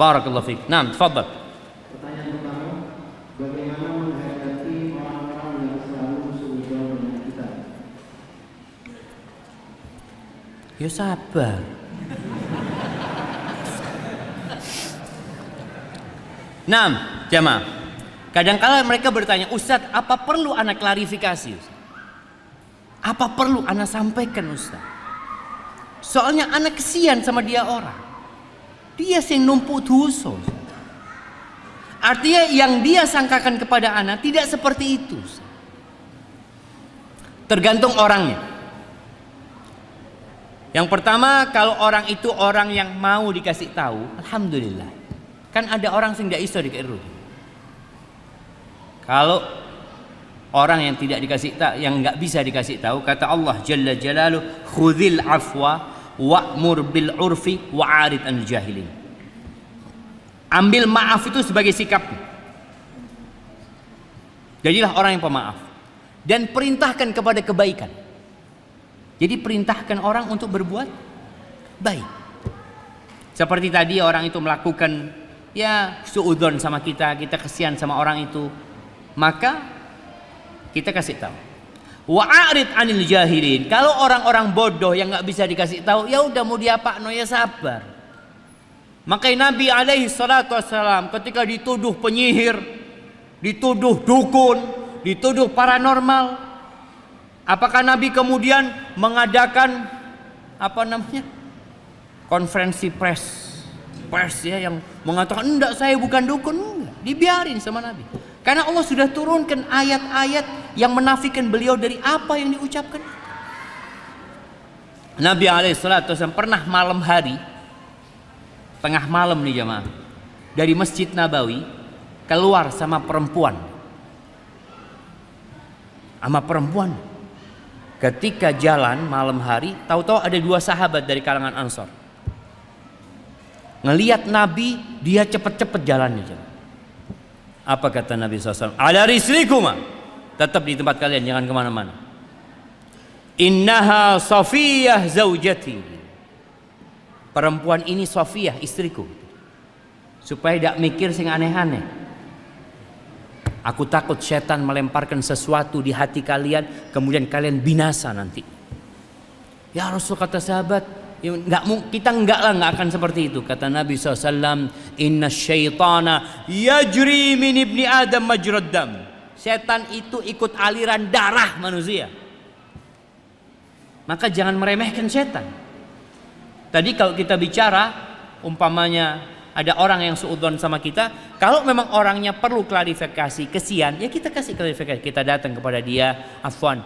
Barakallahu fiik. Naam, tafadhal. Pertanyaan pertama, bagaimana orang yang selalu kita? Ya sabar. jemaah. jamaah. Kadangkala mereka bertanya, Ustaz, apa perlu anak klarifikasi? Ustaz? Apa perlu anak sampaikan Ustaz? Soalnya anak kesian sama dia orang. Dia yang numpuk dosa. Artinya yang dia sangkakan kepada anak tidak seperti itu. Tergantung orangnya. Yang pertama kalau orang itu orang yang mau dikasih tahu, alhamdulillah. Kan ada orang sing tidak iso dikeru. Kalau orang yang tidak dikasih tahu, yang nggak bisa dikasih tahu, kata Allah Jalla Jalaluh, khudil afwa wa'mur bil urfi wa'arid anil jahilin ambil maaf itu sebagai sikap jadilah orang yang pemaaf dan perintahkan kepada kebaikan jadi perintahkan orang untuk berbuat baik seperti tadi orang itu melakukan ya suudon sama kita kita kesian sama orang itu maka kita kasih tahu Wa'arid anil jahilin. Kalau orang-orang bodoh yang nggak bisa dikasih tahu, ya udah mau diapa no ya sabar. Makanya Nabi alaihi salatu wassalam ketika dituduh penyihir, dituduh dukun, dituduh paranormal, apakah Nabi kemudian mengadakan apa namanya? konferensi pers. Pers ya yang mengatakan enggak saya bukan dukun, Dibiarin sama Nabi. Karena Allah sudah turunkan ayat-ayat yang menafikan beliau dari apa yang diucapkan. Nabi Alaihissalam pernah malam hari, tengah malam nih jamaah, dari Masjid Nabawi keluar sama perempuan. Sama perempuan. Ketika jalan malam hari, tahu-tahu ada dua sahabat dari kalangan Ansor. Ngeliat Nabi, dia cepet-cepet jalannya. Apa kata Nabi SAW? Ada mah tetap di tempat kalian jangan kemana-mana innaha safiyah zaujati perempuan ini safiyah istriku supaya tidak mikir sing aneh-aneh aku takut setan melemparkan sesuatu di hati kalian kemudian kalian binasa nanti ya Rasul kata sahabat Ya, kita nggak lah nggak akan seperti itu kata Nabi saw. Inna syaitana yajri min ibni Adam majradam. Setan itu ikut aliran darah manusia. Maka jangan meremehkan setan. Tadi kalau kita bicara umpamanya ada orang yang seudon sama kita, kalau memang orangnya perlu klarifikasi kesian, ya kita kasih klarifikasi, kita datang kepada dia, afwan.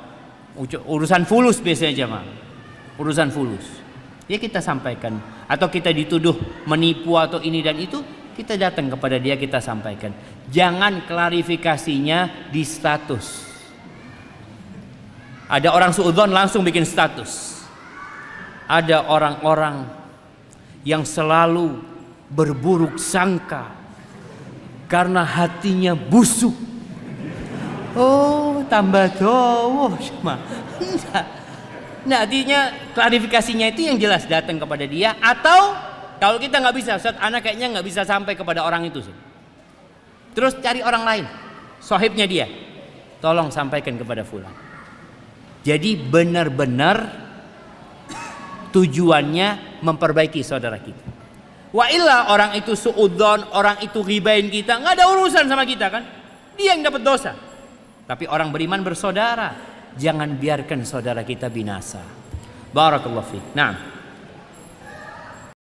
Urusan fulus biasanya jemaah. Urusan fulus. Ya kita sampaikan atau kita dituduh menipu atau ini dan itu, kita datang kepada dia kita sampaikan. Jangan klarifikasinya di status. Ada orang suudzon langsung bikin status. Ada orang-orang yang selalu berburuk sangka karena hatinya busuk. Oh, tambah cowok cuma. Nah, artinya klarifikasinya itu yang jelas datang kepada dia atau kalau kita nggak bisa, Ustaz, anak kayaknya nggak bisa sampai kepada orang itu. Ustaz. Terus cari orang lain, sohibnya dia. Tolong sampaikan kepada fulan. Jadi benar-benar tujuannya memperbaiki saudara kita. Wa illa orang itu suudon, orang itu ribain kita, nggak ada urusan sama kita kan? Dia yang dapat dosa. Tapi orang beriman bersaudara, jangan biarkan saudara kita binasa. Barakallahu fiik. Nah.